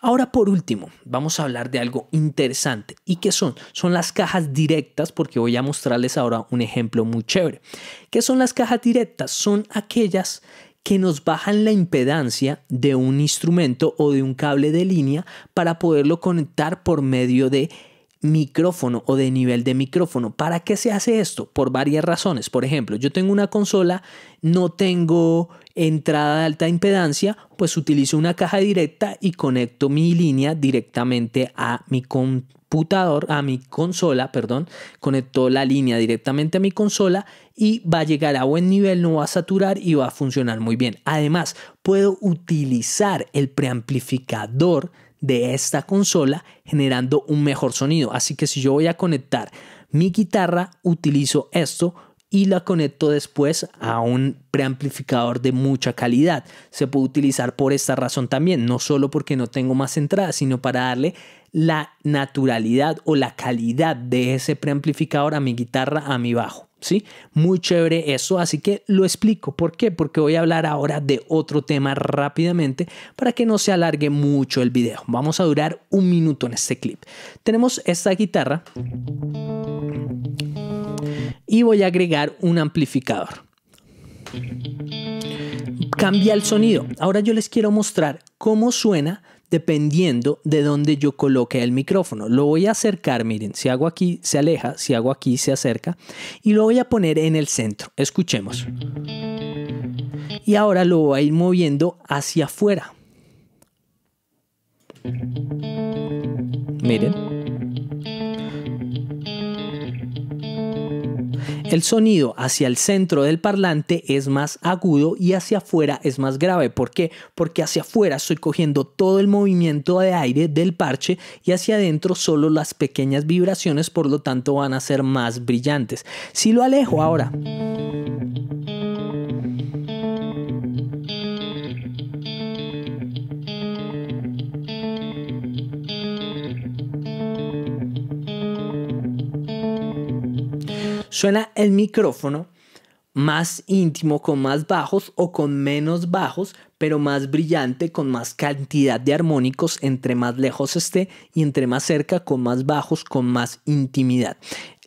Ahora por último, vamos a hablar de algo interesante. ¿Y qué son? Son las cajas directas porque voy a mostrarles ahora un ejemplo muy chévere. ¿Qué son las cajas directas? Son aquellas que nos bajan la impedancia de un instrumento o de un cable de línea para poderlo conectar por medio de micrófono o de nivel de micrófono. ¿Para qué se hace esto? Por varias razones. Por ejemplo, yo tengo una consola, no tengo entrada de alta impedancia, pues utilizo una caja directa y conecto mi línea directamente a mi computador, a mi consola, perdón, conecto la línea directamente a mi consola y va a llegar a buen nivel, no va a saturar y va a funcionar muy bien. Además, puedo utilizar el preamplificador de esta consola generando un mejor sonido. Así que si yo voy a conectar mi guitarra, utilizo esto y la conecto después a un preamplificador de mucha calidad. Se puede utilizar por esta razón también, no solo porque no tengo más entradas, sino para darle la naturalidad o la calidad de ese preamplificador a mi guitarra, a mi bajo. Muy chévere eso, así que lo explico. ¿Por qué? Porque voy a hablar ahora de otro tema rápidamente para que no se alargue mucho el video. Vamos a durar un minuto en este clip. Tenemos esta guitarra y voy a agregar un amplificador. Cambia el sonido. Ahora yo les quiero mostrar cómo suena dependiendo de dónde yo coloque el micrófono. Lo voy a acercar, miren, si hago aquí se aleja, si hago aquí se acerca y lo voy a poner en el centro. Escuchemos. Y ahora lo voy a ir moviendo hacia afuera. Miren. el sonido hacia el centro del parlante es más agudo y hacia afuera es más grave. ¿Por qué? Porque hacia afuera estoy cogiendo todo el movimiento de aire del parche y hacia adentro solo las pequeñas vibraciones, por lo tanto van a ser más brillantes. Si lo alejo ahora... suena el micrófono más íntimo con más bajos o con menos bajos, pero más brillante con más cantidad de armónicos entre más lejos esté y entre más cerca con más bajos, con más intimidad.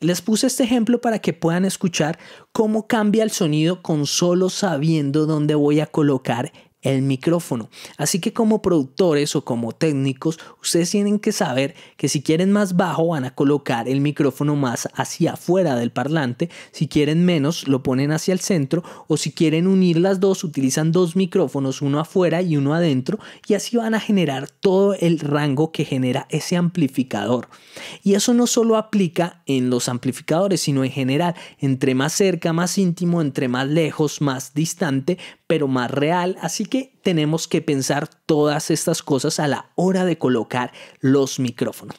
Les puse este ejemplo para que puedan escuchar cómo cambia el sonido con solo sabiendo dónde voy a colocar el micrófono. Así que como productores o como técnicos, ustedes tienen que saber que si quieren más bajo van a colocar el micrófono más hacia afuera del parlante, si quieren menos lo ponen hacia el centro o si quieren unir las dos utilizan dos micrófonos, uno afuera y uno adentro y así van a generar todo el rango que genera ese amplificador. Y eso no solo aplica en los amplificadores, sino en general, entre más cerca, más íntimo, entre más lejos, más distante, pero más real. Así que tenemos que pensar todas estas cosas a la hora de colocar los micrófonos.